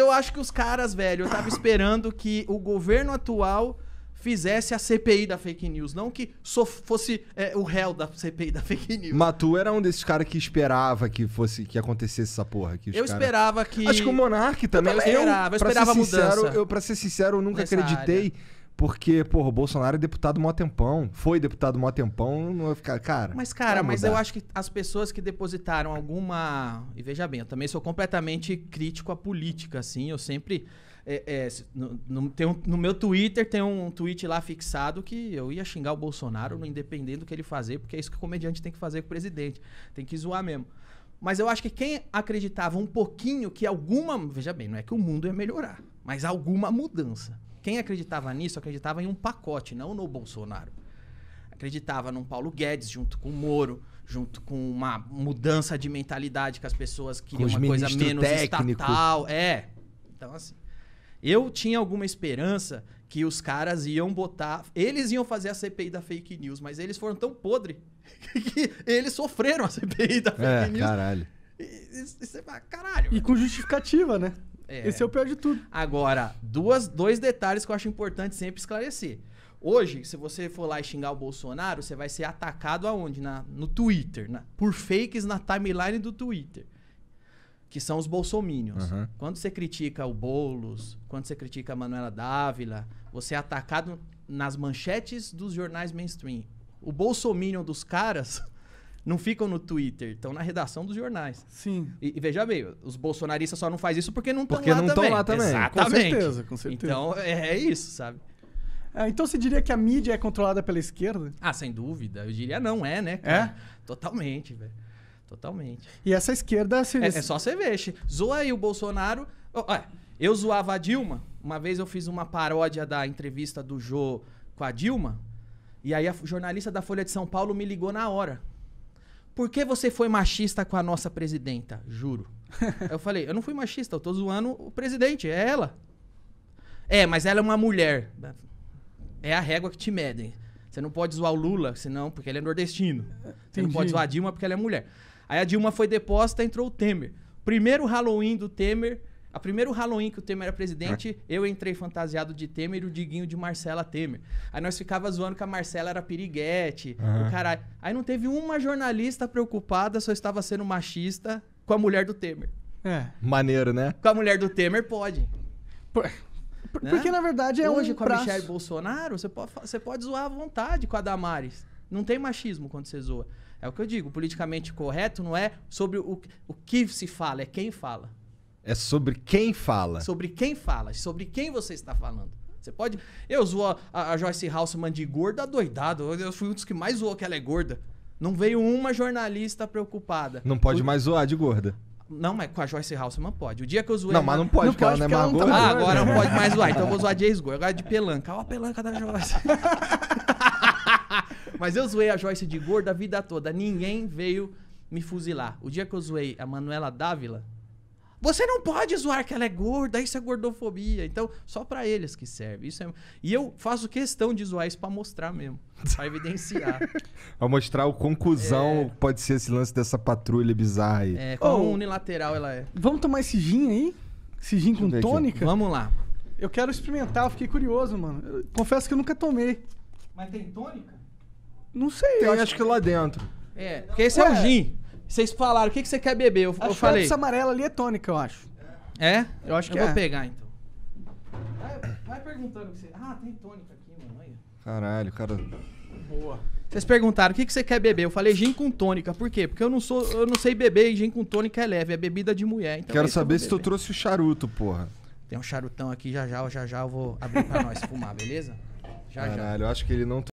Eu acho que os caras, velho, eu tava esperando que o governo atual fizesse a CPI da fake news, não que só fosse é, o réu da CPI da fake news. Matu era um desses caras que esperava que fosse que acontecesse essa porra. Que eu cara... esperava que. Acho que o Monark também. Eu, esperava, eu, eu esperava ser mudança. Sincero, eu, pra ser sincero, eu nunca acreditei. Área porque, porra, o Bolsonaro é deputado mó tempão. Foi deputado mó tempão, não vai ficar. Cara. Mas, cara, mas eu acho que as pessoas que depositaram alguma. E veja bem, eu também sou completamente crítico à política, assim. Eu sempre. É, é, no, no, um, no, meu Twitter tem um tweet lá fixado que eu ia xingar o Bolsonaro, no independente do que ele fazer, porque é isso que o comediante tem que fazer com o presidente. Tem que zoar mesmo. Mas eu acho que quem acreditava um pouquinho que alguma. Veja bem, não é que o mundo ia melhorar, mas alguma mudança. Quem acreditava nisso acreditava em um pacote, não no Bolsonaro. Acreditava num Paulo Guedes junto com o Moro, junto com uma mudança de mentalidade que as pessoas queriam uma coisa menos técnico. estatal. É. Então, assim. Eu tinha alguma esperança que os caras iam botar. Eles iam fazer a CPI da fake news, mas eles foram tão podre que eles sofreram a CPI da é, fake é, news. Caralho. E, e, e, caralho. E com justificativa, né? É. Esse é o pior de tudo. Agora, duas, dois detalhes que eu acho importante sempre esclarecer. Hoje, se você for lá e xingar o Bolsonaro, você vai ser atacado aonde? Na, no Twitter, na, por fakes na timeline do Twitter. Que são os bolsominions. Uhum. Quando você critica o Boulos, quando você critica a Manuela Dávila, você é atacado nas manchetes dos jornais mainstream. O bolsominion dos caras não ficam no Twitter, estão na redação dos jornais. Sim. E, e, veja bem, os bolsonaristas só não faz isso porque não estão lá, não estão lá também. Exatamente. Com certeza, com certeza. Então é, é isso, sabe? É, então você diria que a mídia é controlada pela esquerda? Ah, sem dúvida. Eu diria não é, né? É? Cara? É? Totalmente, velho. Totalmente. E essa esquerda se. é, é só você ver. Zoa aí o Bolsonaro. Olha, eu zoava a Dilma. Uma vez eu fiz uma paródia da entrevista do Jô com a Dilma. E aí a jornalista da Folha de São Paulo me ligou na hora. Por que você foi machista com a nossa presidenta? Juro. eu falei, eu não fui machista, eu tô zoando o presidente, é ela. É, mas ela é uma mulher. É a régua que te medem. Você não pode zoar o Lula, senão, porque ele é nordestino. Entendi. Você não pode zoar a Dilma porque ela é mulher. Aí a Dilma foi deposta, entrou o Temer. Primeiro Halloween do Temer, a primeiro Halloween que o Temer era presidente, é. eu entrei fantasiado de Temer e o Diguinho de Marcela Temer. Aí nós ficava zoando que a Marcela era piriguete, uhum. o caralho. Aí não teve uma jornalista preocupada, só estava sendo machista com a mulher do Temer. É. Maneiro, né? Com a mulher do Temer pode. Por... Por... Né? Porque na verdade é Hoje, um com prazo. a Michelle Bolsonaro, você pode, você pode zoar à vontade com a Damares. Não tem machismo quando você zoa. É o que eu digo, politicamente correto não é sobre o, o que se fala, é quem fala. É sobre quem fala. Sobre quem fala, sobre quem você está falando. Você pode. Eu zoo a, a Joyce Haussmann de gorda doidado. Eu fui um dos que mais zoou que ela é gorda. Não veio uma jornalista preocupada. Não pode o... mais zoar de gorda. Não, mas com a Joyce Haussmann pode. O dia que eu zoei. Não, mas não pode, não porque pode, é ela não é tá- mais gorda. Ah, agora não pode mais zoar. Então eu vou zoar de ex-gorda. Agora de pelanca. Olha a pelanca da Joyce. mas eu zoei a Joyce de gorda a vida toda. Ninguém veio me fuzilar. O dia que eu zoei a Manuela Dávila, você não pode zoar que ela é gorda, isso é gordofobia. Então, só para eles que serve. Isso é... E eu faço questão de zoar isso para mostrar mesmo, para evidenciar. Pra mostrar o conclusão é... pode ser esse lance dessa patrulha bizarra aí. É, qual oh, unilateral ela é. Vamos tomar esse gin aí? Esse gin com tônica? Aqui. Vamos lá. Eu quero experimentar, eu fiquei curioso, mano. Eu confesso que eu nunca tomei. Mas tem tônica? Não sei. Tem, acho, que lá dentro. É, porque esse é o gin. Vocês falaram, o que, que você quer beber? Eu, eu falei. É essa amarela ali é tônica, eu acho. É? Eu acho que eu é. vou pegar, então. Vai, vai perguntando o que você. Ah, tem tônica aqui, mano. Caralho, cara. Boa. Vocês perguntaram o que, que você quer beber. Eu falei gin com tônica. Por quê? Porque eu não sou, eu não sei beber e gin com tônica é leve, é bebida de mulher. Então Quero saber que se tu trouxe o charuto, porra. Tem um charutão aqui, já já, já já eu vou abrir pra nós fumar, beleza? Já Caralho, já. eu acho que ele não